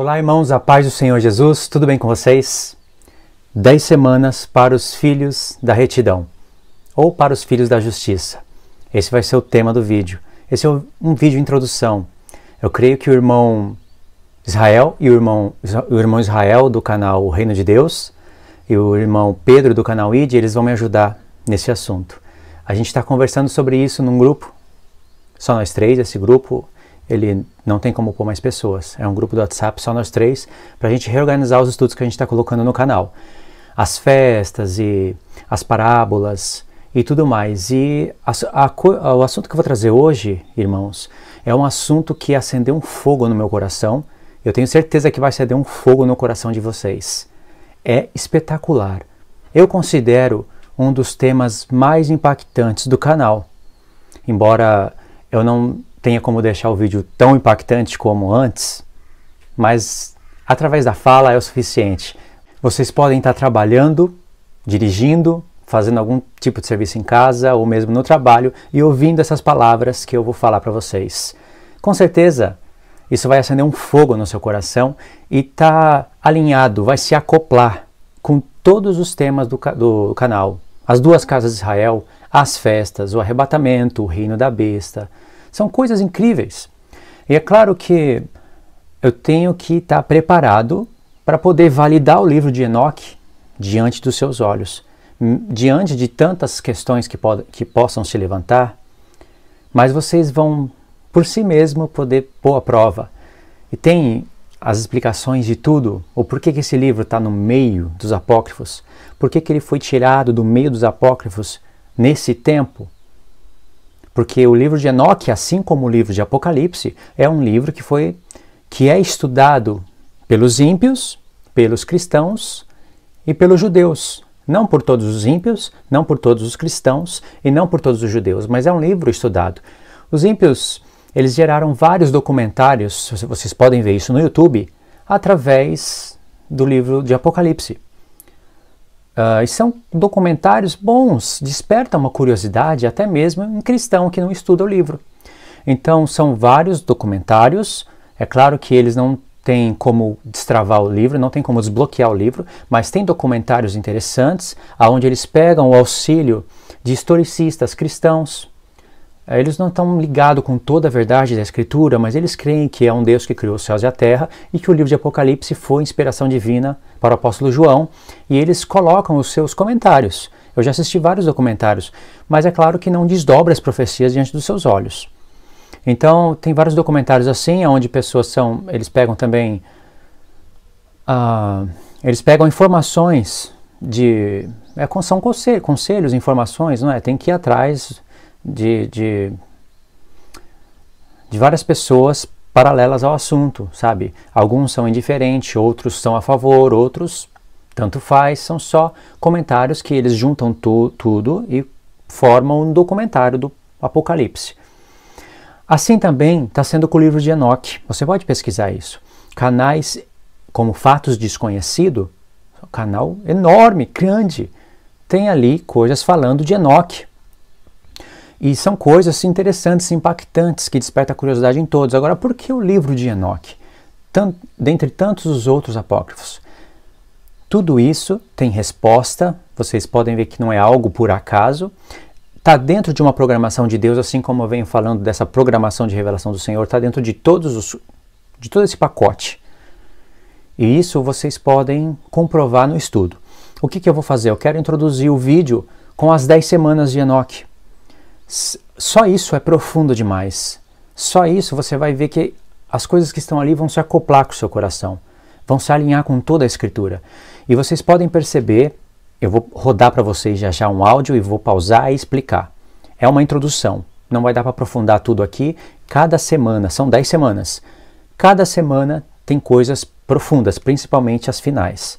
Olá, irmãos, a paz do Senhor Jesus, tudo bem com vocês? Dez semanas para os filhos da retidão ou para os filhos da justiça. Esse vai ser o tema do vídeo. Esse é um vídeo introdução. Eu creio que o irmão Israel e o irmão, o irmão Israel do canal O Reino de Deus e o irmão Pedro do canal ID, eles vão me ajudar nesse assunto. A gente está conversando sobre isso num grupo, só nós três, esse grupo ele não tem como pôr mais pessoas. É um grupo do WhatsApp só nós três para a gente reorganizar os estudos que a gente está colocando no canal, as festas e as parábolas e tudo mais. E a, a, o assunto que eu vou trazer hoje, irmãos, é um assunto que acendeu um fogo no meu coração. Eu tenho certeza que vai acender um fogo no coração de vocês. É espetacular. Eu considero um dos temas mais impactantes do canal. Embora eu não tenha como deixar o vídeo tão impactante como antes, mas através da fala é o suficiente. Vocês podem estar trabalhando, dirigindo, fazendo algum tipo de serviço em casa ou mesmo no trabalho e ouvindo essas palavras que eu vou falar para vocês. Com certeza, isso vai acender um fogo no seu coração e tá alinhado, vai se acoplar com todos os temas do, do canal. As duas casas de Israel, as festas, o arrebatamento, o reino da besta, são coisas incríveis. E é claro que eu tenho que estar preparado para poder validar o livro de Enoque diante dos seus olhos, diante de tantas questões que, pod- que possam se levantar, mas vocês vão por si mesmo poder pôr a prova. E tem as explicações de tudo, o porquê que esse livro está no meio dos apócrifos, por que ele foi tirado do meio dos apócrifos nesse tempo, porque o livro de Enoque, assim como o livro de Apocalipse, é um livro que foi que é estudado pelos ímpios, pelos cristãos e pelos judeus. Não por todos os ímpios, não por todos os cristãos e não por todos os judeus, mas é um livro estudado. Os ímpios, eles geraram vários documentários, vocês podem ver isso no YouTube, através do livro de Apocalipse. Uh, e são documentários bons, despertam uma curiosidade até mesmo em cristão que não estuda o livro. Então são vários documentários, é claro que eles não têm como destravar o livro, não tem como desbloquear o livro, mas tem documentários interessantes aonde eles pegam o auxílio de historicistas cristãos, é, eles não estão ligados com toda a verdade da Escritura, mas eles creem que é um Deus que criou os céus e a terra e que o livro de Apocalipse foi inspiração divina para o apóstolo João, e eles colocam os seus comentários. Eu já assisti vários documentários, mas é claro que não desdobra as profecias diante dos seus olhos. Então, tem vários documentários assim, onde pessoas são. Eles pegam também. Uh, eles pegam informações de. É, são conselhos, conselhos, informações, não é? Tem que ir atrás de, de, de várias pessoas paralelas ao assunto, sabe? Alguns são indiferentes, outros são a favor, outros tanto faz, são só comentários que eles juntam tu, tudo e formam um documentário do Apocalipse. Assim também está sendo com o livro de Enoch. Você pode pesquisar isso. Canais como Fatos Desconhecido, canal enorme, grande, tem ali coisas falando de Enoch. E são coisas interessantes, impactantes, que despertam a curiosidade em todos. Agora, por que o livro de Enoque, Tant, dentre tantos os outros apócrifos? Tudo isso tem resposta, vocês podem ver que não é algo por acaso. Está dentro de uma programação de Deus, assim como eu venho falando dessa programação de revelação do Senhor, está dentro de, todos os, de todo esse pacote. E isso vocês podem comprovar no estudo. O que, que eu vou fazer? Eu quero introduzir o vídeo com as 10 semanas de Enoque. Só isso é profundo demais. Só isso você vai ver que as coisas que estão ali vão se acoplar com o seu coração, vão se alinhar com toda a escritura. E vocês podem perceber, eu vou rodar para vocês já já um áudio e vou pausar e explicar. É uma introdução, não vai dar para aprofundar tudo aqui. Cada semana, são 10 semanas. Cada semana tem coisas profundas, principalmente as finais.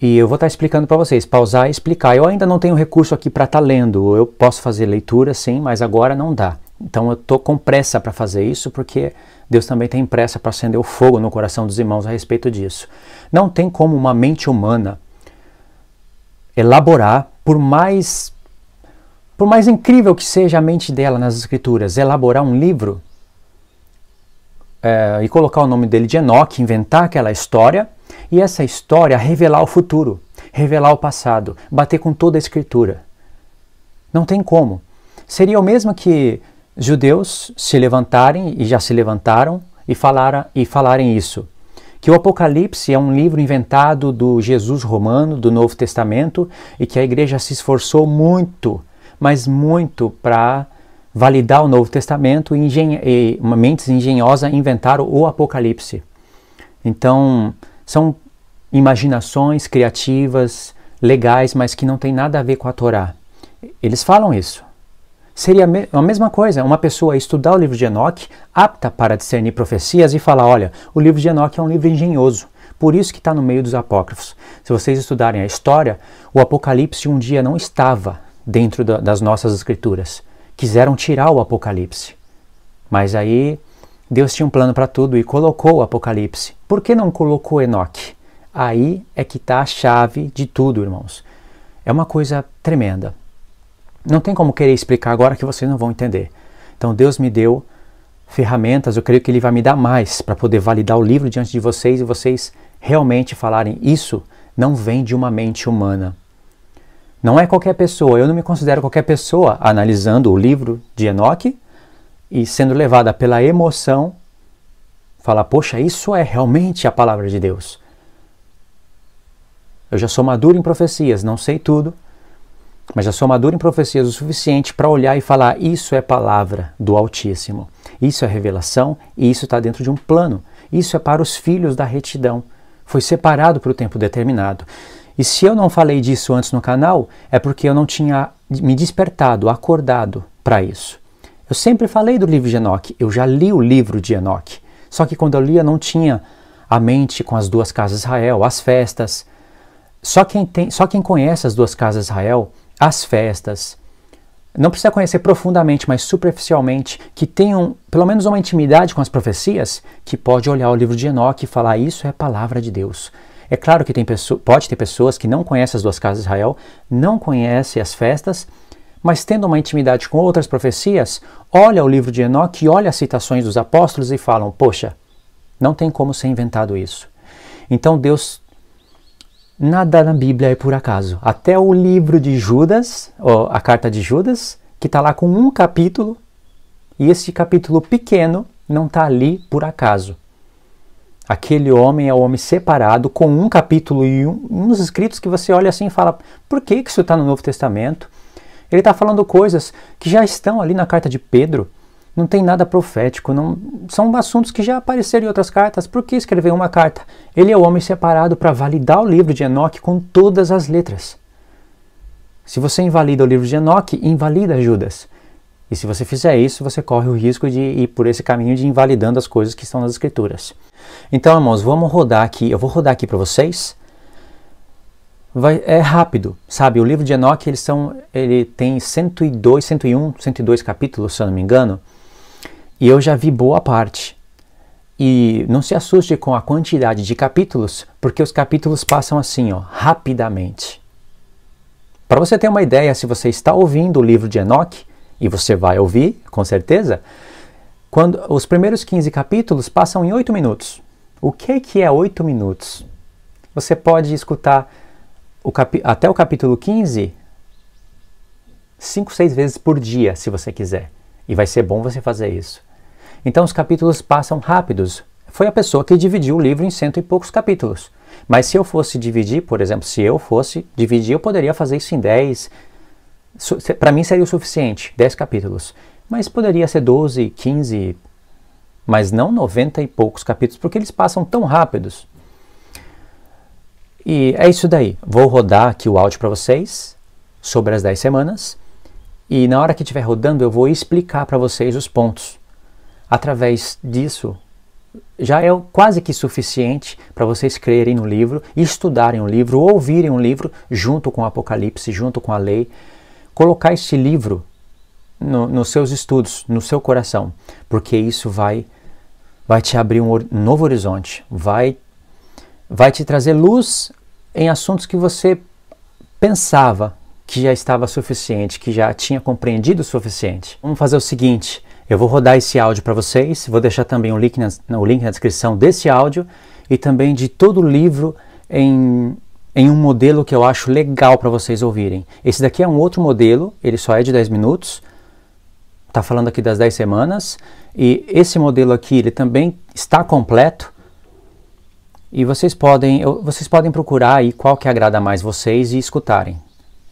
E eu vou estar tá explicando para vocês, pausar e explicar. Eu ainda não tenho recurso aqui para estar tá lendo. Eu posso fazer leitura, sim, mas agora não dá. Então eu estou com pressa para fazer isso, porque Deus também tem pressa para acender o fogo no coração dos irmãos a respeito disso. Não tem como uma mente humana elaborar, por mais por mais incrível que seja a mente dela nas escrituras, elaborar um livro é, e colocar o nome dele de Enoque, inventar aquela história e essa história revelar o futuro, revelar o passado, bater com toda a escritura. Não tem como. Seria o mesmo que judeus se levantarem e já se levantaram e falara, e falarem isso. Que o Apocalipse é um livro inventado do Jesus romano, do Novo Testamento, e que a igreja se esforçou muito, mas muito para validar o Novo Testamento e, engen e mentes engenhosas inventaram o Apocalipse. Então, são imaginações criativas, legais, mas que não tem nada a ver com a Torá. Eles falam isso. Seria a mesma coisa uma pessoa estudar o livro de Enoch, apta para discernir profecias, e falar: olha, o livro de Enoch é um livro engenhoso, por isso que está no meio dos apócrifos. Se vocês estudarem a história, o Apocalipse um dia não estava dentro da, das nossas escrituras. Quiseram tirar o Apocalipse. Mas aí Deus tinha um plano para tudo e colocou o Apocalipse. Por que não colocou Enoque? Aí é que está a chave de tudo, irmãos. É uma coisa tremenda. Não tem como querer explicar agora que vocês não vão entender. Então Deus me deu ferramentas, eu creio que Ele vai me dar mais para poder validar o livro diante de vocês e vocês realmente falarem isso não vem de uma mente humana. Não é qualquer pessoa, eu não me considero qualquer pessoa analisando o livro de Enoque e sendo levada pela emoção, fala: Poxa, isso é realmente a palavra de Deus. Eu já sou maduro em profecias, não sei tudo, mas já sou maduro em profecias o suficiente para olhar e falar: Isso é palavra do Altíssimo, isso é revelação e isso está dentro de um plano, isso é para os filhos da retidão. Foi separado para o tempo determinado. E se eu não falei disso antes no canal, é porque eu não tinha me despertado, acordado para isso. Eu sempre falei do livro de Enoque, eu já li o livro de Enoque. Só que quando eu lia não tinha a mente com as duas casas Israel, as festas. Só quem, tem, só quem conhece as duas casas Israel, as festas, não precisa conhecer profundamente, mas superficialmente, que tenham pelo menos uma intimidade com as profecias, que pode olhar o livro de Enoque e falar: Isso é a palavra de Deus. É claro que tem pessoa, pode ter pessoas que não conhecem as duas casas de Israel, não conhecem as festas mas tendo uma intimidade com outras profecias, olha o livro de Enoque, olha as citações dos apóstolos e falam: Poxa, não tem como ser inventado isso. Então Deus, nada na Bíblia é por acaso. Até o livro de Judas, a carta de Judas, que está lá com um capítulo, e esse capítulo pequeno não está ali por acaso. Aquele homem é um homem separado, com um capítulo e um, uns escritos que você olha assim e fala: por que, que isso está no Novo Testamento? Ele está falando coisas que já estão ali na carta de Pedro. Não tem nada profético, não são assuntos que já apareceram em outras cartas. Por que escrever uma carta? Ele é o homem separado para validar o livro de Enoque com todas as letras. Se você invalida o livro de Enoque, invalida Judas. E se você fizer isso, você corre o risco de ir por esse caminho de invalidando as coisas que estão nas escrituras. Então, irmãos, vamos rodar aqui. Eu vou rodar aqui para vocês vai, é rápido, sabe? O livro de Enoque, eles são, ele tem 102, 101, 102 capítulos, se eu não me engano, e eu já vi boa parte. E não se assuste com a quantidade de capítulos, porque os capítulos passam assim, ó, rapidamente. Para você ter uma ideia, se você está ouvindo o livro de Enoque, e você vai ouvir, com certeza, quando os primeiros 15 capítulos passam em 8 minutos. O que, que é 8 minutos? Você pode escutar o até o capítulo 15, cinco, seis vezes por dia, se você quiser. E vai ser bom você fazer isso. Então os capítulos passam rápidos. Foi a pessoa que dividiu o livro em cento e poucos capítulos. Mas se eu fosse dividir, por exemplo, se eu fosse dividir, eu poderia fazer isso em 10. Para mim seria o suficiente, 10 capítulos. Mas poderia ser 12, 15, mas não 90 e poucos capítulos, porque eles passam tão rápidos. E é isso daí. Vou rodar aqui o áudio para vocês sobre as 10 semanas. E na hora que estiver rodando, eu vou explicar para vocês os pontos. Através disso, já é quase que suficiente para vocês crerem no livro, estudarem o livro, ouvirem o livro junto com o Apocalipse, junto com a lei. Colocar esse livro no, nos seus estudos, no seu coração, porque isso vai, vai te abrir um, um novo horizonte, vai vai te trazer luz em assuntos que você pensava que já estava suficiente, que já tinha compreendido o suficiente. Vamos fazer o seguinte: eu vou rodar esse áudio para vocês, vou deixar também o link, na, o link na descrição desse áudio e também de todo o livro em, em um modelo que eu acho legal para vocês ouvirem. Esse daqui é um outro modelo, ele só é de 10 minutos, está falando aqui das 10 semanas, e esse modelo aqui ele também está completo e vocês podem, vocês podem procurar aí qual que agrada mais vocês e escutarem.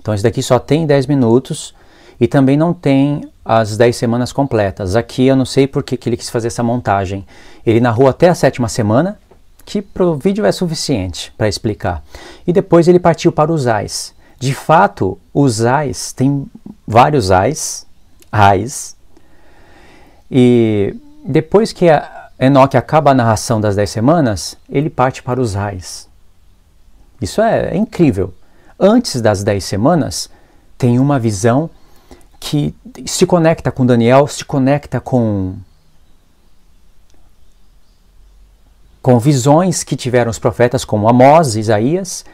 Então esse daqui só tem 10 minutos e também não tem as 10 semanas completas. Aqui eu não sei por que, que ele quis fazer essa montagem. Ele narrou até a sétima semana, que para o vídeo é suficiente para explicar. E depois ele partiu para os ais. De fato, os ais, tem vários ais, ais, e depois que a, Enoque acaba a narração das dez semanas, ele parte para os raios. Isso é, é incrível. Antes das dez semanas, tem uma visão que se conecta com Daniel, se conecta com com visões que tiveram os profetas como Amós, Isaías,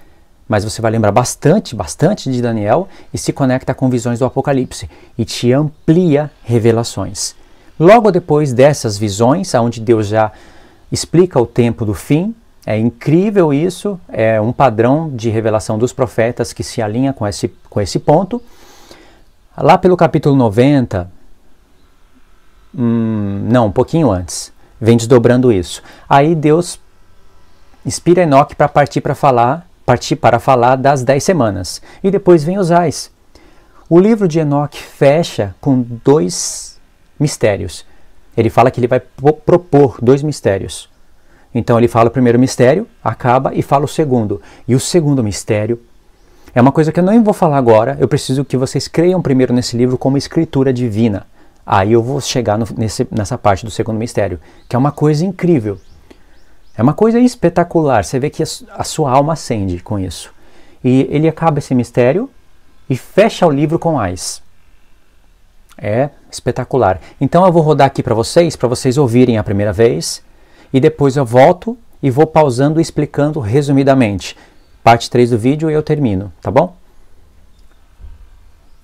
mas você vai lembrar bastante, bastante de Daniel e se conecta com visões do Apocalipse e te amplia revelações. Logo depois dessas visões, onde Deus já explica o tempo do fim, é incrível isso, é um padrão de revelação dos profetas que se alinha com esse, com esse ponto. Lá pelo capítulo 90, hum, não, um pouquinho antes, vem desdobrando isso. Aí Deus inspira Enoque para partir para falar, partir para falar das dez semanas. E depois vem os ais. O livro de Enoque fecha com dois mistérios. Ele fala que ele vai propor dois mistérios. Então ele fala o primeiro mistério, acaba e fala o segundo. E o segundo mistério é uma coisa que eu não vou falar agora, eu preciso que vocês creiam primeiro nesse livro como escritura divina. Aí eu vou chegar no, nesse, nessa parte do segundo mistério, que é uma coisa incrível. É uma coisa espetacular, você vê que a, a sua alma acende com isso. E ele acaba esse mistério e fecha o livro com Ais. É espetacular. Então eu vou rodar aqui para vocês, para vocês ouvirem a primeira vez, e depois eu volto e vou pausando e explicando resumidamente. Parte 3 do vídeo e eu termino, tá bom?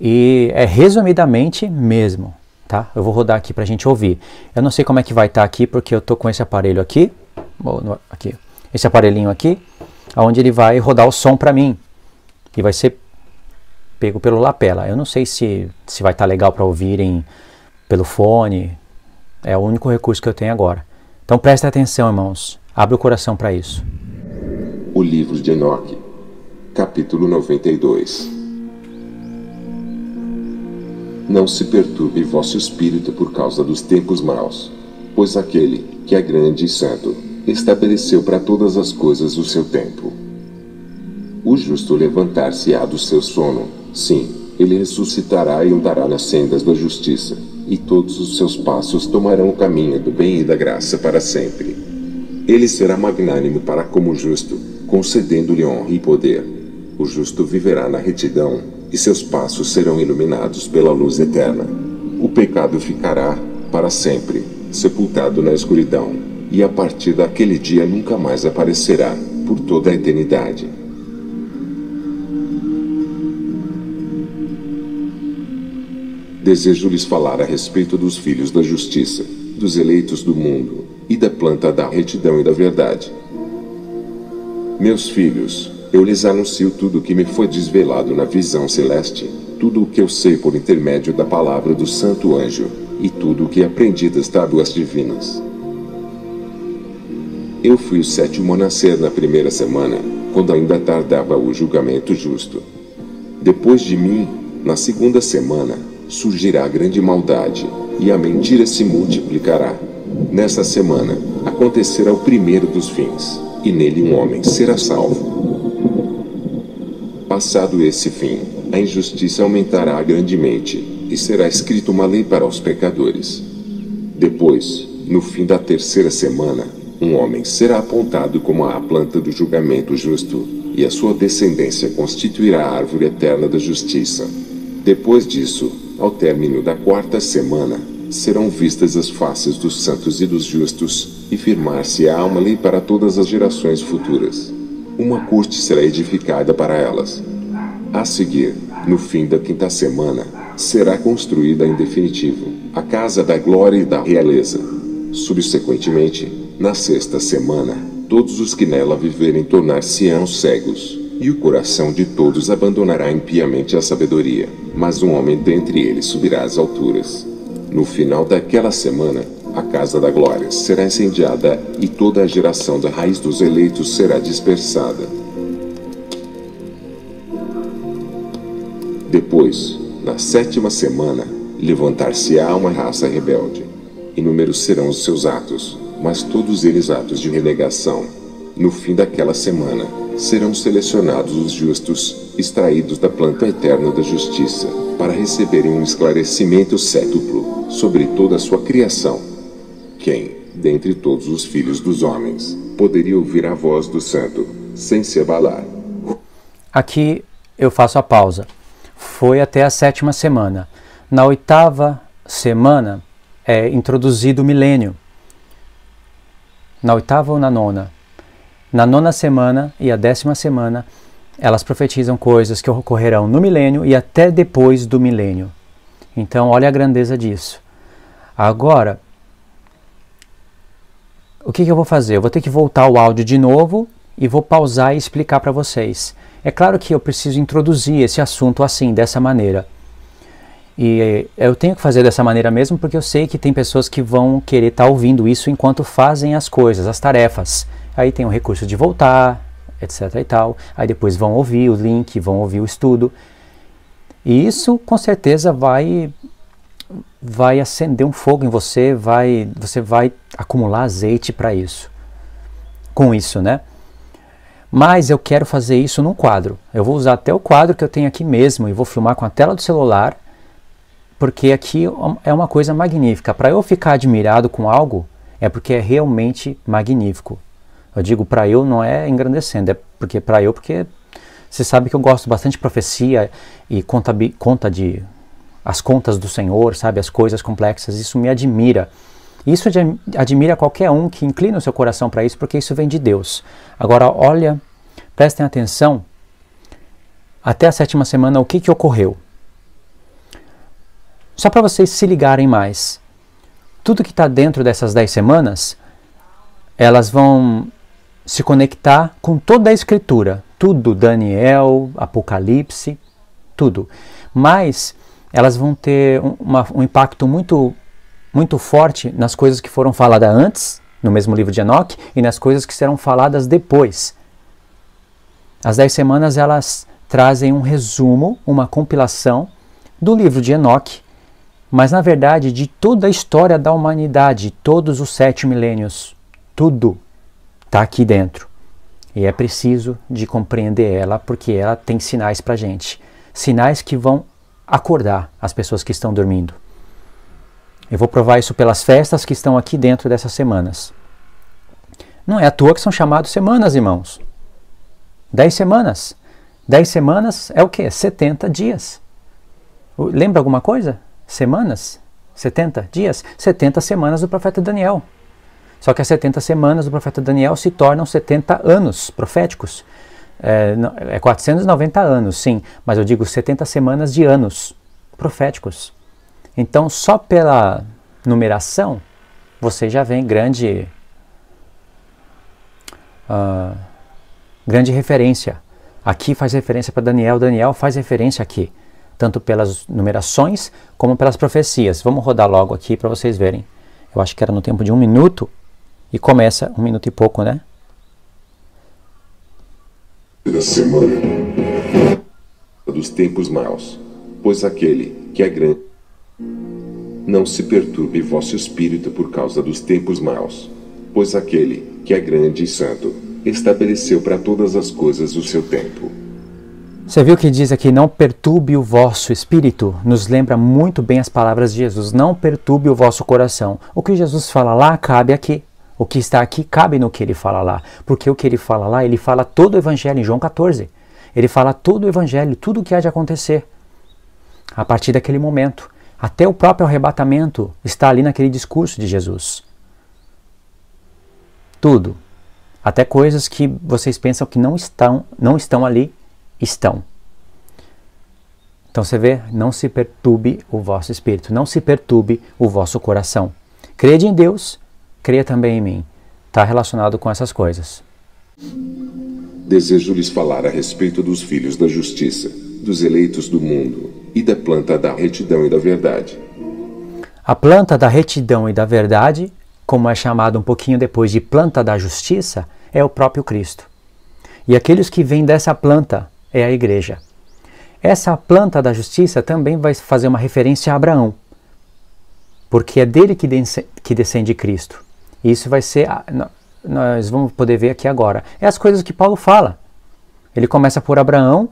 E é resumidamente mesmo, tá? Eu vou rodar aqui para a gente ouvir. Eu não sei como é que vai estar tá aqui, porque eu tô com esse aparelho aqui, aqui, esse aparelhinho aqui, aonde ele vai rodar o som para mim. E vai ser pego pelo lapela. Eu não sei se, se vai estar tá legal para ouvirem pelo fone. É o único recurso que eu tenho agora. Então preste atenção, irmãos. Abre o coração para isso. O livro de Enoch, capítulo 92. Não se perturbe vosso espírito por causa dos tempos maus, pois aquele que é grande e santo estabeleceu para todas as coisas o seu tempo. O justo levantar-se-á do seu sono, Sim, ele ressuscitará e andará nas sendas da justiça, e todos os seus passos tomarão o caminho do bem e da graça para sempre. Ele será magnânimo para como justo, concedendo-lhe honra e poder. O justo viverá na retidão, e seus passos serão iluminados pela luz eterna. O pecado ficará, para sempre, sepultado na escuridão, e a partir daquele dia nunca mais aparecerá, por toda a eternidade. desejo lhes falar a respeito dos filhos da justiça, dos eleitos do mundo, e da planta da retidão e da verdade. Meus filhos, eu lhes anuncio tudo o que me foi desvelado na visão celeste, tudo o que eu sei por intermédio da palavra do santo anjo, e tudo o que aprendi das tábuas divinas. Eu fui o sétimo a nascer na primeira semana, quando ainda tardava o julgamento justo. Depois de mim, na segunda semana, surgirá grande maldade, e a mentira se multiplicará. Nesta semana acontecerá o primeiro dos fins, e nele um homem será salvo. Passado esse fim, a injustiça aumentará grandemente, e será escrita uma lei para os pecadores. Depois, no fim da terceira semana, um homem será apontado como a planta do julgamento justo, e a sua descendência constituirá a árvore eterna da justiça. Depois disso, ao término da quarta semana, serão vistas as faces dos santos e dos justos, e firmar-se-á uma lei para todas as gerações futuras. Uma corte será edificada para elas. A seguir, no fim da quinta semana, será construída em definitivo a casa da glória e da realeza. Subsequentemente, na sexta semana, todos os que nela viverem tornar-se-ão cegos e o coração de todos abandonará impiamente a sabedoria, mas um homem dentre eles subirá às alturas. No final daquela semana, a casa da glória será incendiada e toda a geração da raiz dos eleitos será dispersada. Depois, na sétima semana, levantar-se-á uma raça rebelde. Inúmeros serão os seus atos, mas todos eles atos de renegação, no fim daquela semana, serão selecionados os justos, extraídos da planta eterna da justiça, para receberem um esclarecimento sétuplo sobre toda a sua criação. Quem, dentre todos os filhos dos homens, poderia ouvir a voz do santo, sem se abalar? Aqui eu faço a pausa. Foi até a sétima semana. Na oitava semana é introduzido o milênio. Na oitava ou na nona? na nona semana e a décima semana, elas profetizam coisas que ocorrerão no milênio e até depois do milênio. Então, olha a grandeza disso. Agora, o que, que eu vou fazer? Eu vou ter que voltar o áudio de novo e vou pausar e explicar para vocês. É claro que eu preciso introduzir esse assunto assim, dessa maneira. E eh, eu tenho que fazer dessa maneira mesmo porque eu sei que tem pessoas que vão querer estar tá ouvindo isso enquanto fazem as coisas, as tarefas. Aí tem o recurso de voltar, etc e tal. Aí depois vão ouvir o link, vão ouvir o estudo. E isso com certeza vai vai acender um fogo em você, vai você vai acumular azeite para isso. Com isso, né? Mas eu quero fazer isso num quadro. Eu vou usar até o quadro que eu tenho aqui mesmo e vou filmar com a tela do celular, porque aqui é uma coisa magnífica. Para eu ficar admirado com algo, é porque é realmente magnífico. Eu digo para eu não é engrandecendo, é porque para eu porque você sabe que eu gosto bastante de profecia e conta, conta de as contas do Senhor, sabe, as coisas complexas, isso me admira. Isso admira qualquer um que inclina o seu coração para isso, porque isso vem de Deus. Agora, olha, prestem atenção, até a sétima semana, o que, que ocorreu? Só para vocês se ligarem mais, tudo que está dentro dessas dez semanas, elas vão se conectar com toda a escritura, tudo, Daniel, Apocalipse, tudo. Mas elas vão ter uma, um impacto muito, muito forte nas coisas que foram faladas antes, no mesmo livro de Enoch, e nas coisas que serão faladas depois. As dez semanas elas trazem um resumo, uma compilação do livro de Enoch, mas na verdade de toda a história da humanidade, todos os sete milênios, tudo está aqui dentro. E é preciso de compreender ela, porque ela tem sinais para gente. Sinais que vão acordar as pessoas que estão dormindo. Eu vou provar isso pelas festas que estão aqui dentro dessas semanas. Não é à toa que são chamados semanas, irmãos. Dez semanas. Dez semanas é o que? 70 dias. Lembra alguma coisa? Semanas? 70 dias? 70 semanas do profeta Daniel. Só que as 70 semanas do profeta Daniel se tornam 70 anos proféticos. É, é 490 anos, sim, mas eu digo 70 semanas de anos proféticos. Então, só pela numeração, você já vem grande, uh, grande referência. Aqui faz referência para Daniel, Daniel faz referência aqui, tanto pelas numerações como pelas profecias. Vamos rodar logo aqui para vocês verem. Eu acho que era no tempo de um minuto. E começa um minuto e pouco, né? Da semana dos tempos maus, pois aquele que é grande não se perturbe vosso espírito por causa dos tempos maus, pois aquele que é grande e santo estabeleceu para todas as coisas o seu tempo. Você viu que diz aqui, não perturbe o vosso espírito? Nos lembra muito bem as palavras de Jesus, não perturbe o vosso coração. O que Jesus fala lá cabe aqui. O que está aqui cabe no que ele fala lá, porque o que ele fala lá, ele fala todo o evangelho em João 14. Ele fala todo o evangelho, tudo o que há de acontecer a partir daquele momento. Até o próprio arrebatamento está ali naquele discurso de Jesus. Tudo. Até coisas que vocês pensam que não estão, não estão ali, estão. Então você vê, não se perturbe o vosso espírito, não se perturbe o vosso coração. Crede em Deus crê também em mim. Está relacionado com essas coisas. Desejo-lhes falar a respeito dos filhos da justiça, dos eleitos do mundo, e da planta da retidão e da verdade. A planta da retidão e da verdade, como é chamada um pouquinho depois de planta da justiça, é o próprio Cristo. E aqueles que vêm dessa planta é a igreja. Essa planta da justiça também vai fazer uma referência a Abraão, porque é dele que, descende Cristo isso vai ser. Nós vamos poder ver aqui agora. É as coisas que Paulo fala. Ele começa por Abraão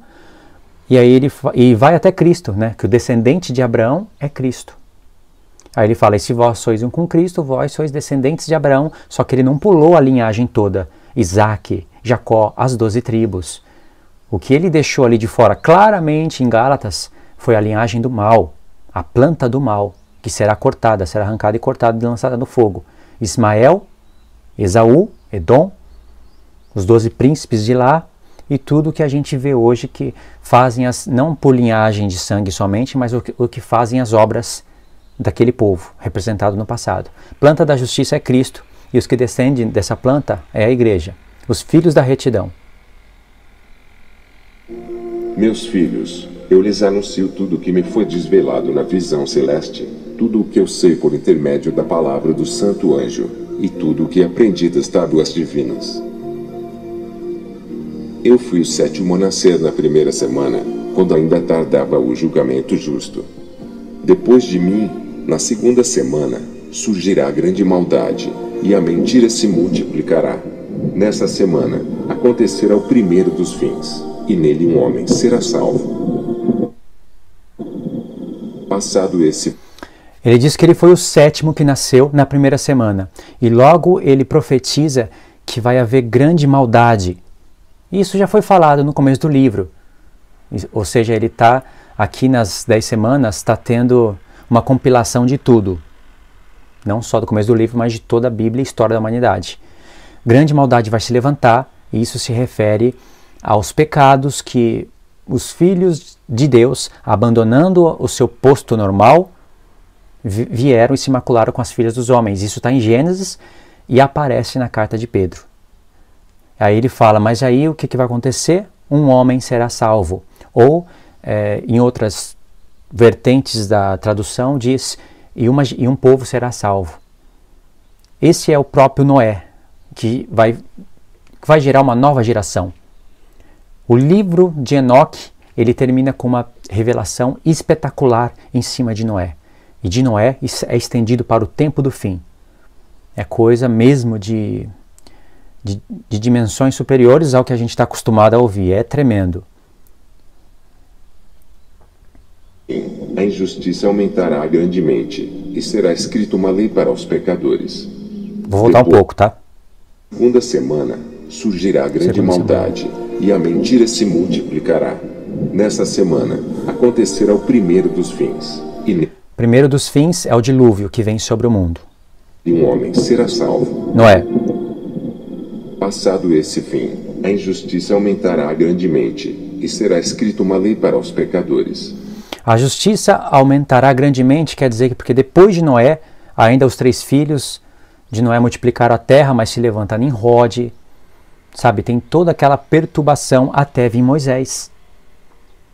e aí ele e vai até Cristo, né? Que o descendente de Abraão é Cristo. Aí ele fala: e se vós sois um com Cristo, vós sois descendentes de Abraão. Só que ele não pulou a linhagem toda: Isaac, Jacó, as doze tribos. O que ele deixou ali de fora claramente em Gálatas foi a linhagem do mal, a planta do mal, que será cortada, será arrancada e cortada e lançada no fogo. Ismael, Esaú, Edom, os doze príncipes de lá e tudo que a gente vê hoje que fazem as, não por linhagem de sangue somente, mas o que, o que fazem as obras daquele povo representado no passado. Planta da justiça é Cristo e os que descendem dessa planta é a igreja, os filhos da retidão. Meus filhos, eu lhes anuncio tudo o que me foi desvelado na visão celeste tudo o que eu sei por intermédio da palavra do santo anjo, e tudo o que aprendi das tábuas divinas. Eu fui o sétimo a nascer na primeira semana, quando ainda tardava o julgamento justo. Depois de mim, na segunda semana, surgirá grande maldade, e a mentira se multiplicará. Nessa semana, acontecerá o primeiro dos fins, e nele um homem será salvo. Passado esse ele diz que ele foi o sétimo que nasceu na primeira semana, e logo ele profetiza que vai haver grande maldade. Isso já foi falado no começo do livro. Ou seja, ele está aqui nas dez semanas, está tendo uma compilação de tudo. Não só do começo do livro, mas de toda a Bíblia e história da humanidade. Grande maldade vai se levantar, e isso se refere aos pecados que os filhos de Deus, abandonando o seu posto normal, vieram e se macularam com as filhas dos homens. Isso está em Gênesis e aparece na carta de Pedro. Aí ele fala, mas aí o que, que vai acontecer? Um homem será salvo. Ou, é, em outras vertentes da tradução, diz, e, uma, e um povo será salvo. Esse é o próprio Noé, que vai, que vai gerar uma nova geração. O livro de Enoque, ele termina com uma revelação espetacular em cima de Noé e de Noé é estendido para o tempo do fim. É coisa mesmo de, de, de dimensões superiores ao que a gente está acostumado a ouvir. É tremendo. A injustiça aumentará grandemente e será escrita uma lei para os pecadores. Vou voltar Depois, um pouco, tá? Segunda semana surgirá grande segunda maldade semana. e a mentira se multiplicará. Nessa semana acontecerá o primeiro dos fins. E primeiro dos fins é o dilúvio que vem sobre o mundo. E um homem será salvo. Noé. Passado esse fim, a injustiça aumentará grandemente, e será escrita uma lei para os pecadores. A justiça aumentará grandemente, quer dizer que porque depois de Noé, ainda os três filhos de Noé multiplicaram a terra, mas se levanta Nimrod, sabe, tem toda aquela perturbação até vir Moisés.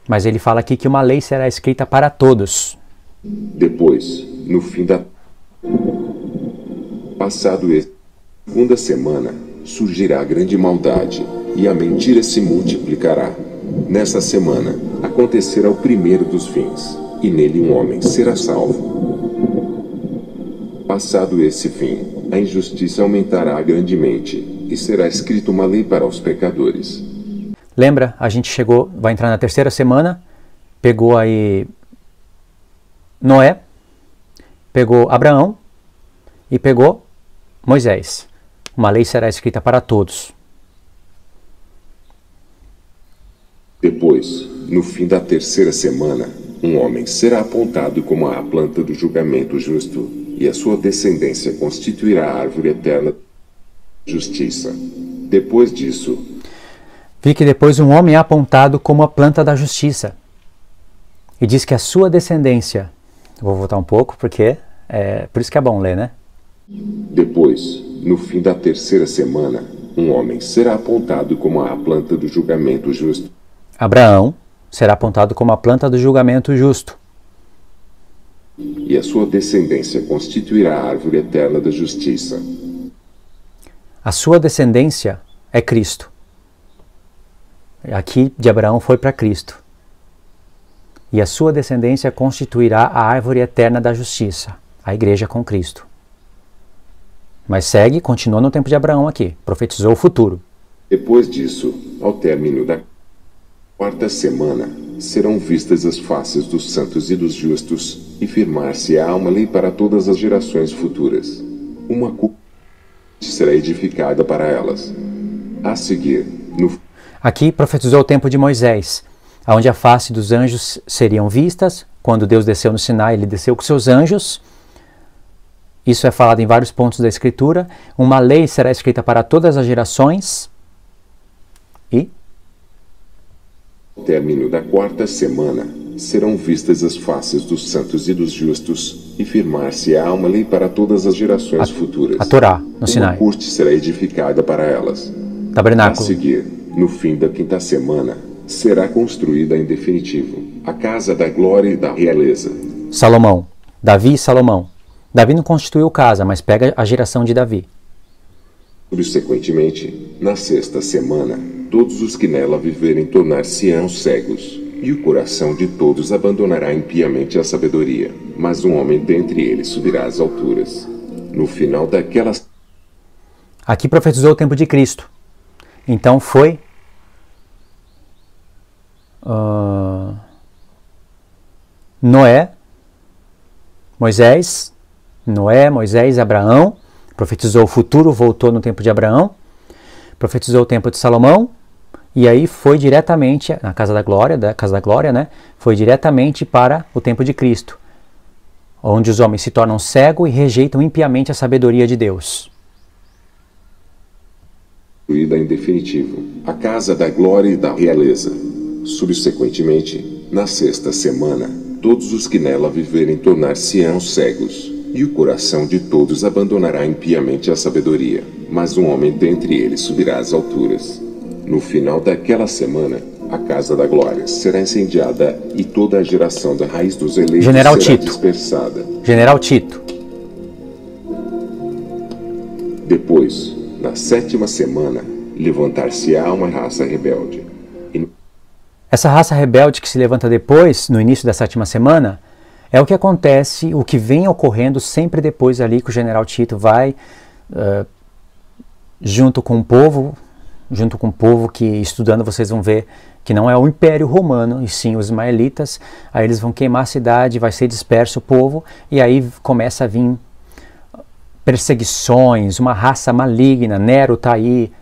Mas ele fala aqui que uma lei será escrita para todos. Depois, no fim da passado segunda semana, surgirá a grande maldade, e a mentira se multiplicará. Nessa semana, acontecerá o primeiro dos fins, e nele um homem será salvo. Passado esse fim, a injustiça aumentará grandemente, e será escrita uma lei para os pecadores. Lembra, a gente chegou, vai entrar na terceira semana, pegou aí Noé, pegou Abraão e pegou Moisés. Uma lei será escrita para todos. Depois, no fim da terceira semana, um homem será apontado como a planta do julgamento justo, e a sua descendência constituirá a árvore eterna justiça. Depois disso, vi que depois um homem é apontado como a planta da justiça, e diz que a sua descendência eu vou voltar um pouco, porque é por isso que é bom ler, né? Depois, no fim da terceira semana, um homem será apontado como a planta do julgamento justo. Abraão será apontado como a planta do julgamento justo. E a sua descendência constituirá a árvore eterna da justiça. A sua descendência é Cristo. Aqui de Abraão foi para Cristo e a sua descendência constituirá a árvore eterna da justiça, a igreja com Cristo. Mas segue, continua no tempo de Abraão aqui, profetizou o futuro. Depois disso, ao término da quarta semana, serão vistas as faces dos santos e dos justos, e firmar-se-á uma lei para todas as gerações futuras. Uma culpa será edificada para elas. A seguir, no Aqui profetizou o tempo de Moisés, onde a face dos anjos seriam vistas. Quando Deus desceu no Sinai, ele desceu com seus anjos. Isso é falado em vários pontos da Escritura. Uma lei será escrita para todas as gerações. E? No término da quarta semana, serão vistas as faces dos santos e dos justos, e firmar-se-á uma lei para todas as gerações a, futuras. A Torá, no Sinai. Uma corte será edificada para elas. Tabernáculo. A seguir, no fim da quinta semana, será construída em definitivo a casa da glória e da realeza. Salomão, Davi e Salomão. Davi não constituiu casa, mas pega a geração de Davi. Subsequentemente, na sexta semana, todos os que nela viverem tornar-se-ão cegos, e o coração de todos abandonará impiamente a sabedoria, mas um homem dentre eles subirá às alturas. No final daquelas. Aqui profetizou o tempo de Cristo. Então foi uh, Noé, Moisés, Noé, Moisés, Abraão, profetizou o futuro, voltou no tempo de Abraão, profetizou o tempo de Salomão, e aí foi diretamente na casa da glória, da casa da glória, né? Foi diretamente para o tempo de Cristo, onde os homens se tornam cegos e rejeitam impiamente a sabedoria de Deus. Em definitivo, a casa da glória e da realeza. Subsequentemente, na sexta semana, todos os que nela viverem tornar-se-ão cegos, e o coração de todos abandonará impiamente a sabedoria, mas um homem dentre eles subirá às alturas. No final daquela semana, a casa da glória será incendiada e toda a geração da raiz dos eleitos General será Tito. dispersada. General Tito. Depois, na sétima semana, levantar-se-á uma raça rebelde essa raça rebelde que se levanta depois, no início da sétima semana, é o que acontece, o que vem ocorrendo sempre depois ali que o general Tito vai uh, junto com o povo, junto com o povo que estudando vocês vão ver que não é o Império Romano, e sim os ismaelitas. Aí eles vão queimar a cidade, vai ser disperso o povo, e aí começa a vir perseguições, uma raça maligna, Nero está aí,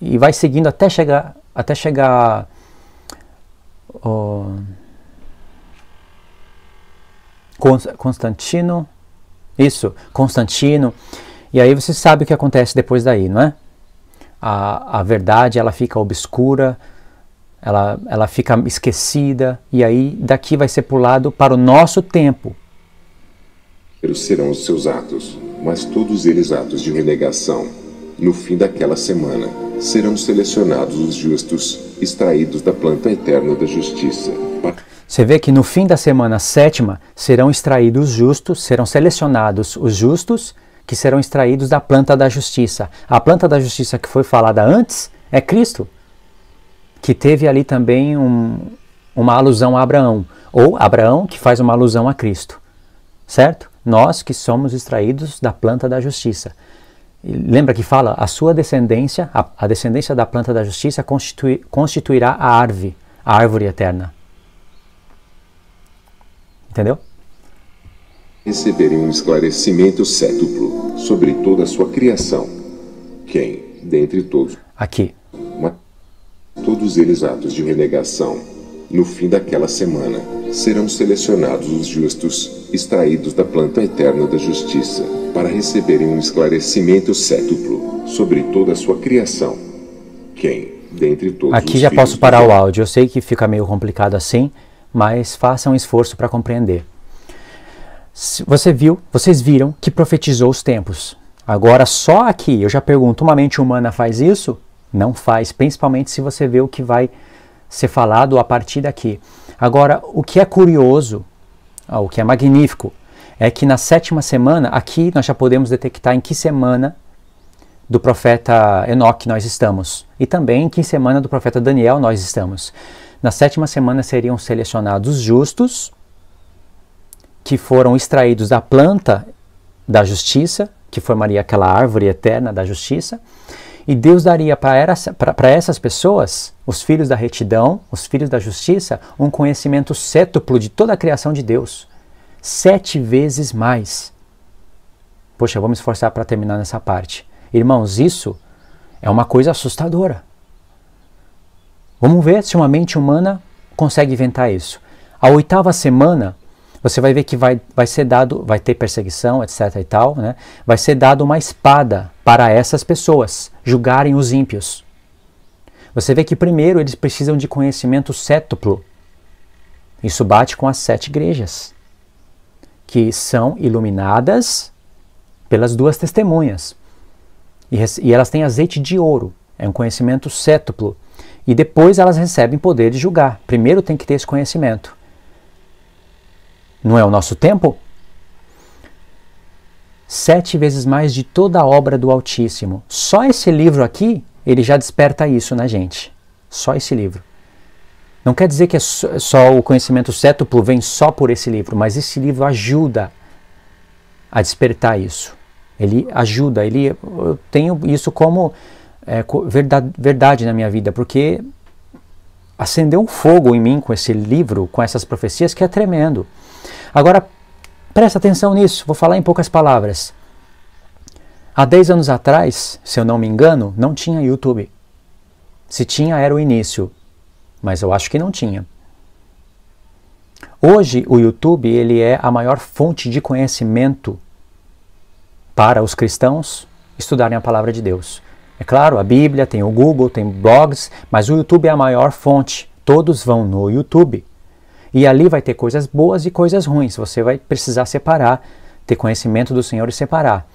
e vai seguindo até chegar, até chegar o Constantino, isso, Constantino. E aí você sabe o que acontece depois daí, não é? A, a verdade ela fica obscura, ela, ela fica esquecida, e aí daqui vai ser pulado para o nosso tempo. Serão os seus atos, mas todos eles atos de renegação, no fim daquela semana, serão selecionados os justos, extraídos da planta eterna da justiça. Você vê que no fim da semana sétima serão extraídos os justos, serão selecionados os justos, que serão extraídos da planta da justiça. A planta da justiça que foi falada antes é Cristo, que teve ali também um, uma alusão a Abraão, ou Abraão que faz uma alusão a Cristo, certo? Nós que somos extraídos da planta da justiça. Lembra que fala, a sua descendência, a, a descendência da planta da justiça, constitui, constituirá a árvore, a árvore eterna. Entendeu? receberem um esclarecimento sétuplo sobre toda a sua criação. Quem, dentre todos. Aqui. Uma, todos eles atos de renegação, no fim daquela semana, serão selecionados os justos, extraídos da planta eterna da justiça, para receberem um esclarecimento sétuplo sobre toda a sua criação. Quem, dentre todos Aqui já posso parar o áudio. Eu sei que fica meio complicado assim, mas faça um esforço para compreender. Você viu, vocês viram que profetizou os tempos. Agora só aqui, eu já pergunto, uma mente humana faz isso? Não faz, principalmente se você vê o que vai ser falado a partir daqui. Agora, o que é curioso, ah, o que é magnífico, é que na sétima semana, aqui nós já podemos detectar em que semana do profeta Enoque nós estamos e também em que semana do profeta Daniel nós estamos. Na sétima semana seriam selecionados justos que foram extraídos da planta da justiça, que formaria aquela árvore eterna da justiça, e Deus daria para essas pessoas, os filhos da retidão, os filhos da justiça, um conhecimento sétuplo de toda a criação de Deus. Sete vezes mais. Poxa, vamos esforçar para terminar nessa parte. Irmãos, isso é uma coisa assustadora. Vamos ver se uma mente humana consegue inventar isso. A oitava semana você vai ver que vai, vai ser dado, vai ter perseguição, etc. e tal, né? vai ser dado uma espada para essas pessoas julgarem os ímpios. Você vê que primeiro eles precisam de conhecimento sétuplo. Isso bate com as sete igrejas, que são iluminadas pelas duas testemunhas. E, e elas têm azeite de ouro, é um conhecimento sétuplo. E depois elas recebem poder de julgar. Primeiro tem que ter esse conhecimento. Não é o nosso tempo? Sete vezes mais de toda a obra do Altíssimo. Só esse livro aqui, ele já desperta isso na gente. Só esse livro. Não quer dizer que é só, é o conhecimento sétuplo vem só por esse livro, mas esse livro ajuda a despertar isso. Ele ajuda, ele, eu tenho isso como é, verdade, verdade na minha vida, porque acendeu um fogo em mim com esse livro, com essas profecias, que é tremendo. Agora, presta atenção nisso, vou falar em poucas palavras. Há 10 anos atrás, se eu não me engano, não tinha YouTube. Se tinha, era o início, mas eu acho que não tinha. Hoje, o YouTube ele é a maior fonte de conhecimento para os cristãos estudarem a palavra de Deus. É claro, a Bíblia, tem o Google, tem blogs, mas o YouTube é a maior fonte. Todos vão no YouTube. E ali vai ter coisas boas e coisas ruins. Você vai precisar separar, ter conhecimento do Senhor e separar.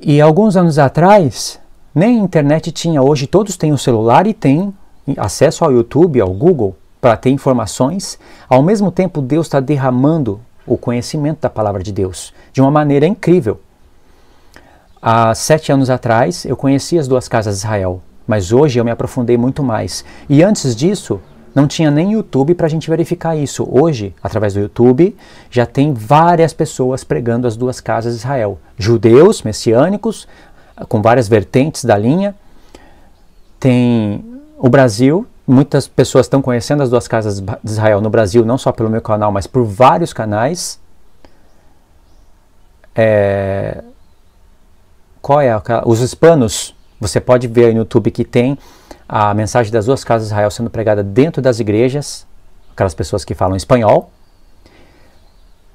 E alguns anos atrás, nem internet tinha. Hoje todos têm o um celular e têm acesso ao YouTube, ao Google, para ter informações. Ao mesmo tempo, Deus está derramando o conhecimento da palavra de Deus de uma maneira incrível. Há sete anos atrás, eu conheci as duas casas de Israel, mas hoje eu me aprofundei muito mais. E antes disso, não tinha nem YouTube para a gente verificar isso. Hoje, através do YouTube, já tem várias pessoas pregando as duas casas de Israel: judeus, messiânicos, com várias vertentes da linha. Tem o Brasil, muitas pessoas estão conhecendo as duas casas de Israel no Brasil, não só pelo meu canal, mas por vários canais. É... Qual é a... os hispanos? Você pode ver no YouTube que tem a mensagem das duas casas de Israel sendo pregada dentro das igrejas, aquelas pessoas que falam espanhol.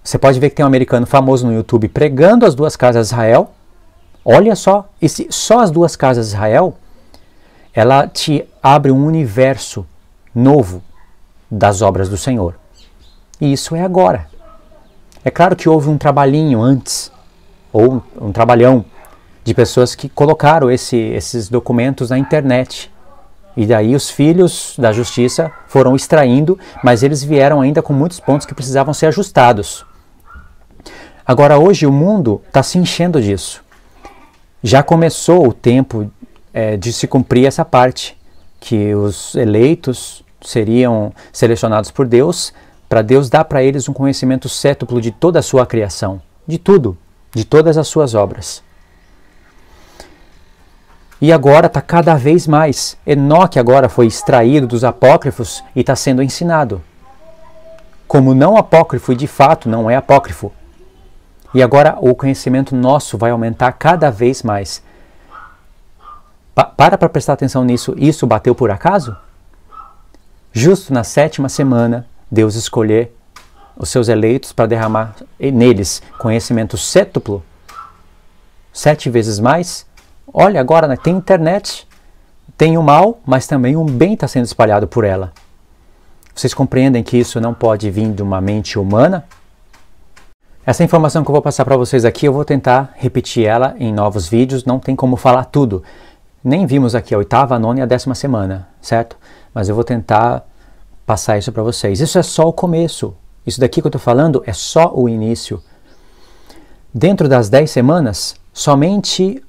Você pode ver que tem um americano famoso no YouTube pregando as duas casas de Israel. Olha só, e se só as duas casas de Israel, ela te abre um universo novo das obras do Senhor. E isso é agora. É claro que houve um trabalhinho antes, ou um, um trabalhão, de pessoas que colocaram esse, esses documentos na internet e daí os filhos da justiça foram extraindo, mas eles vieram ainda com muitos pontos que precisavam ser ajustados. Agora, hoje, o mundo está se enchendo disso. Já começou o tempo é, de se cumprir essa parte, que os eleitos seriam selecionados por Deus, para Deus dar para eles um conhecimento cétuplo de toda a sua criação, de tudo, de todas as suas obras. E agora está cada vez mais. Enoque agora foi extraído dos apócrifos e está sendo ensinado. Como não apócrifo e de fato não é apócrifo. E agora o conhecimento nosso vai aumentar cada vez mais. Pa para para prestar atenção nisso. Isso bateu por acaso? Justo na sétima semana, Deus escolher os seus eleitos para derramar neles conhecimento sétuplo, sete vezes mais Olha, agora né, tem internet, tem o um mal, mas também um bem está sendo espalhado por ela. Vocês compreendem que isso não pode vir de uma mente humana? Essa informação que eu vou passar para vocês aqui, eu vou tentar repetir ela em novos vídeos, não tem como falar tudo. Nem vimos aqui a oitava, a nona e a décima semana, certo? Mas eu vou tentar passar isso para vocês. Isso é só o começo. Isso daqui que eu estou falando é só o início. Dentro das dez semanas, somente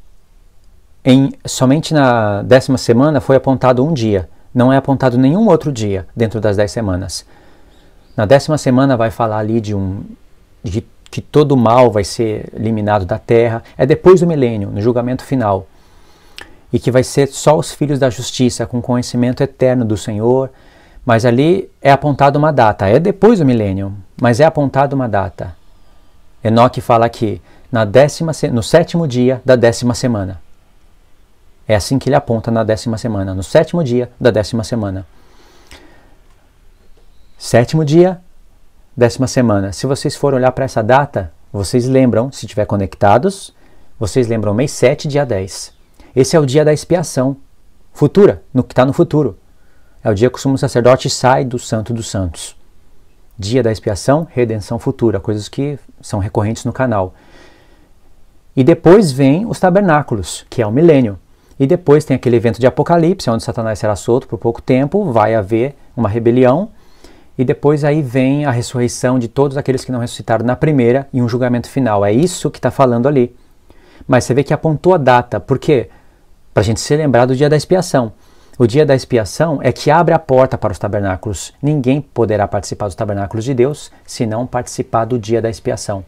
em, somente na décima semana foi apontado um dia, não é apontado nenhum outro dia dentro das dez semanas. Na décima semana vai falar ali de um de que todo mal vai ser eliminado da terra, é depois do milênio, no julgamento final. E que vai ser só os filhos da justiça, com conhecimento eterno do Senhor. Mas ali é apontada uma data, é depois do milênio, mas é apontada uma data. Enoque fala aqui, na décima, no sétimo dia da décima semana. É assim que ele aponta na décima semana, no sétimo dia da décima semana. Sétimo dia, décima semana. Se vocês forem olhar para essa data, vocês lembram, se estiver conectados, vocês lembram mês 7, dia 10. Esse é o dia da expiação futura, no que está no futuro. É o dia que o sumo sacerdote sai do santo dos santos. Dia da expiação, redenção futura, coisas que são recorrentes no canal. E depois vem os tabernáculos, que é o milênio. E depois tem aquele evento de Apocalipse, onde Satanás será solto por pouco tempo, vai haver uma rebelião. E depois aí vem a ressurreição de todos aqueles que não ressuscitaram na primeira e um julgamento final. É isso que está falando ali. Mas você vê que apontou a data, por quê? Para a gente se lembrar do dia da expiação. O dia da expiação é que abre a porta para os tabernáculos. Ninguém poderá participar dos tabernáculos de Deus se não participar do dia da expiação.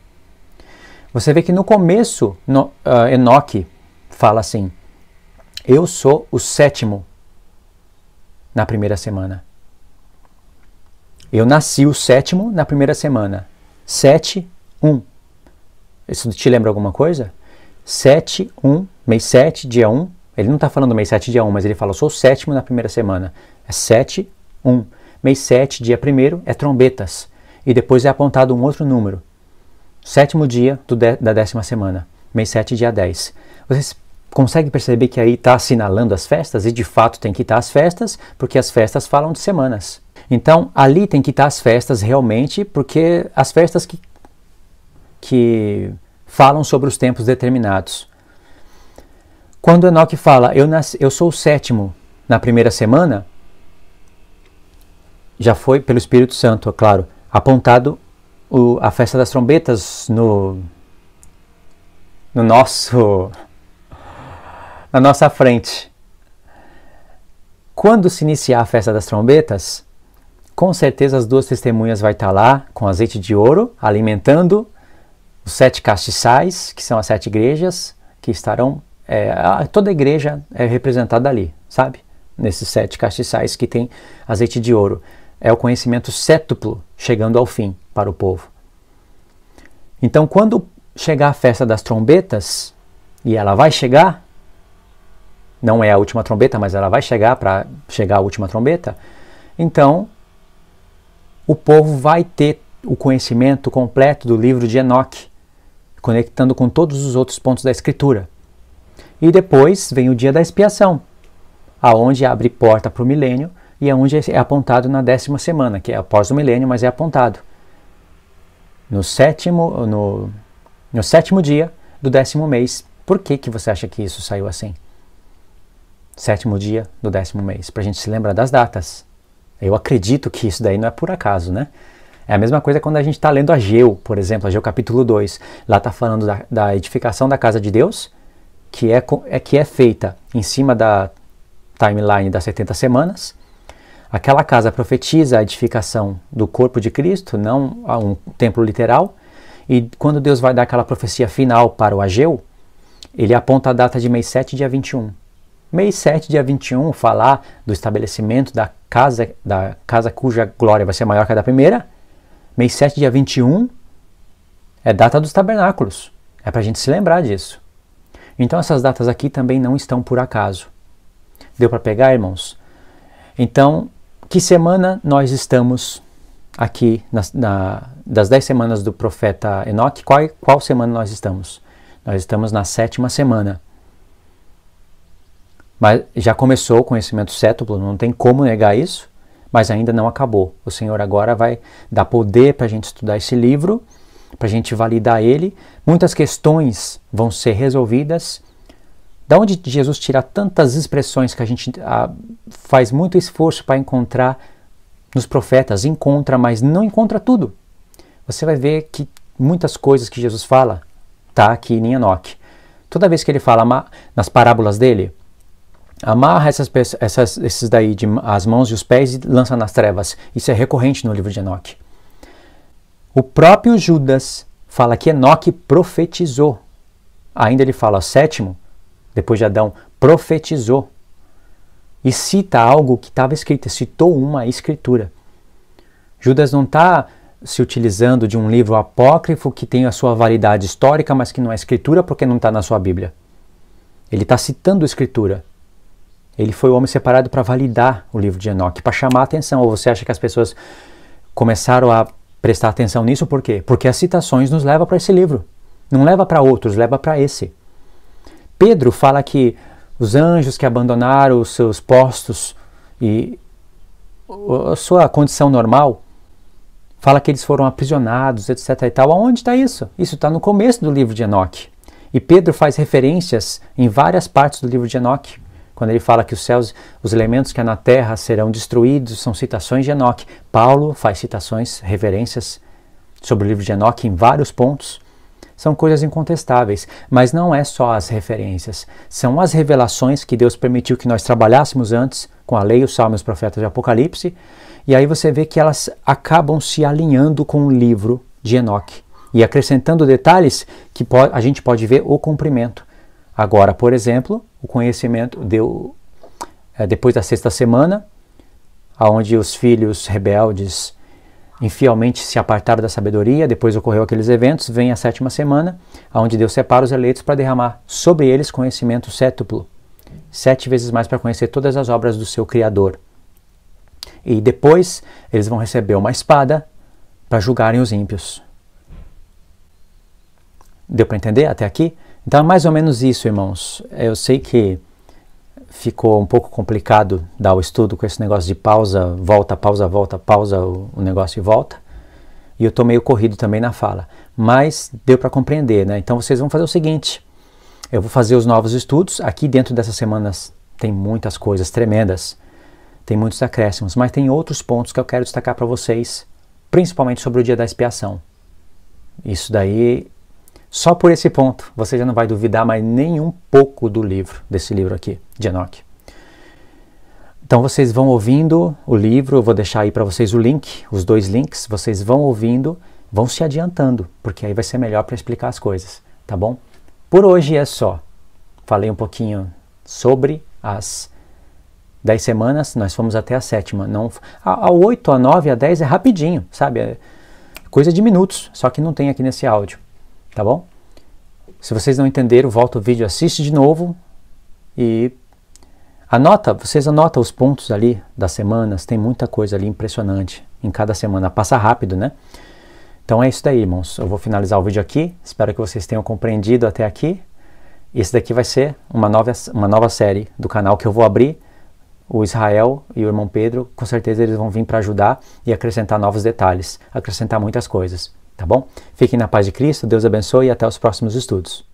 Você vê que no começo, no, uh, Enoque fala assim: eu sou o sétimo na primeira semana. Eu nasci o sétimo na primeira semana. 7, 1. Um. Isso te lembra alguma coisa? 7, 1, um, mês 7, dia 1. Um. Ele não está falando mês 7, dia 1, mas ele fala, sou o sétimo na primeira semana. É 7, 1. Mês 7, dia 1 é trombetas. E depois é apontado um outro número. Sétimo dia de, da décima semana. Mês 7, dia 10. Vocês consegue perceber que aí está assinalando as festas, e de fato tem que estar tá as festas, porque as festas falam de semanas. Então ali tem que estar tá as festas realmente, porque as festas que, que falam sobre os tempos determinados. Quando Enoque fala, eu, nasci, eu sou o sétimo na primeira semana, já foi pelo Espírito Santo, é claro, apontado o, a festa das trombetas no, no nosso na nossa frente. Quando se iniciar a festa das trombetas, com certeza as duas testemunhas vai estar lá com azeite de ouro, alimentando os sete castiçais, que são as sete igrejas, que estarão é, toda a igreja é representada ali, sabe? Nesses sete castiçais que tem azeite de ouro. É o conhecimento sétuplo chegando ao fim para o povo. Então, quando chegar a festa das trombetas, e ela vai chegar, não é a última trombeta, mas ela vai chegar para chegar à última trombeta, então o povo vai ter o conhecimento completo do livro de Enoque, conectando com todos os outros pontos da escritura. E depois vem o dia da expiação, aonde abre porta para o milênio e aonde é apontado na décima semana, que é após o milênio, mas é apontado no sétimo, no, no sétimo dia do décimo mês. Por que, que você acha que isso saiu assim? sétimo dia do décimo mês, para a gente se lembrar das datas. Eu acredito que isso daí não é por acaso, né? É a mesma coisa quando a gente está lendo Ageu, por exemplo, Ageu capítulo 2. Lá está falando da, da, edificação da casa de Deus, que é, é, que é feita em cima da timeline das 70 semanas. Aquela casa profetiza a edificação do corpo de Cristo, não a um templo literal. E quando Deus vai dar aquela profecia final para o Ageu, ele aponta a data de mês 7, dia 21. Mês 7, dia 21, falar do estabelecimento da casa, da casa cuja glória vai ser maior que a da primeira. Mês 7, dia 21, é data dos tabernáculos. É para a gente se lembrar disso. Então essas datas aqui também não estão por acaso. Deu para pegar, irmãos? Então, que semana nós estamos aqui na, na, das dez semanas do profeta Enoque? Qual, qual semana nós estamos? Nós estamos na sétima semana. Mas já começou o conhecimento cétuplo, não tem como negar isso, mas ainda não acabou. O Senhor agora vai dar poder para a gente estudar esse livro, para a gente validar ele. Muitas questões vão ser resolvidas. Da onde Jesus tira tantas expressões que a gente a, ah, faz muito esforço para encontrar nos profetas? Encontra, mas não encontra tudo. Você vai ver que muitas coisas que Jesus fala tá aqui em Enoque. Toda vez que ele fala nas parábolas dele, Amarra essas, essas, esses daí, de, as mãos e os pés, e lança nas trevas. Isso é recorrente no livro de Enoque. O próprio Judas fala que Enoque profetizou. Ainda ele fala, sétimo, depois de Adão, profetizou. E cita algo que estava escrito, citou uma escritura. Judas não está se utilizando de um livro apócrifo que tem a sua validade histórica, mas que não é escritura porque não está na sua Bíblia. Ele está citando escritura. Ele foi o homem separado para validar o livro de Enoque, para chamar a atenção. Ou você acha que as pessoas começaram a prestar atenção nisso por quê? Porque as citações nos levam para esse livro. Não leva para outros, leva para esse. Pedro fala que os anjos que abandonaram os seus postos e a sua condição normal, fala que eles foram aprisionados, etc. e tal. Aonde está isso? Isso está no começo do livro de Enoque. E Pedro faz referências em várias partes do livro de Enoque. Quando ele fala que os céus, os elementos que há na terra serão destruídos, são citações de Enoque. Paulo faz citações, referências sobre o livro de Enoque em vários pontos. São coisas incontestáveis, mas não é só as referências, são as revelações que Deus permitiu que nós trabalhássemos antes com a lei, os salmos, os profetas de o Apocalipse, e aí você vê que elas acabam se alinhando com o livro de Enoque e acrescentando detalhes que a gente pode ver o cumprimento Agora, por exemplo, o conhecimento deu é, depois da sexta semana, aonde os filhos rebeldes infielmente se apartaram da sabedoria, depois ocorreu aqueles eventos, vem a sétima semana, aonde Deus separa os eleitos para derramar sobre eles conhecimento sétuplo, sete vezes mais para conhecer todas as obras do seu Criador. E depois eles vão receber uma espada para julgarem os ímpios. Deu para entender até aqui? Então é mais ou menos isso, irmãos. Eu sei que ficou um pouco complicado dar o estudo com esse negócio de pausa, volta, pausa, volta, pausa, o, o negócio e volta. E eu estou meio corrido também na fala. Mas deu para compreender, né? Então vocês vão fazer o seguinte: eu vou fazer os novos estudos. Aqui dentro dessas semanas tem muitas coisas tremendas, tem muitos acréscimos, mas tem outros pontos que eu quero destacar para vocês, principalmente sobre o dia da expiação. Isso daí só por esse ponto você já não vai duvidar mais nem um pouco do livro, desse livro aqui, de Enoch. Então vocês vão ouvindo o livro, eu vou deixar aí para vocês o link, os dois links, vocês vão ouvindo, vão se adiantando, porque aí vai ser melhor para explicar as coisas, tá bom? Por hoje é só. Falei um pouquinho sobre as 10 semanas, nós fomos até a sétima. Não, a, a 8, a 9, a 10 é rapidinho, sabe? É coisa de minutos, só que não tem aqui nesse áudio. Tá bom? Se vocês não entenderam, volta o vídeo, assiste de novo e anota, vocês anotam os pontos ali das semanas, tem muita coisa ali impressionante em cada semana, passa rápido, né? Então é isso daí, irmãos. Eu vou finalizar o vídeo aqui. Espero que vocês tenham compreendido até aqui. Esse daqui vai ser uma nova, uma nova série do canal que eu vou abrir. O Israel e o irmão Pedro, com certeza eles vão vir para ajudar e acrescentar novos detalhes, acrescentar muitas coisas. Tá bom? Fiquem na paz de Cristo, Deus abençoe e até os próximos estudos.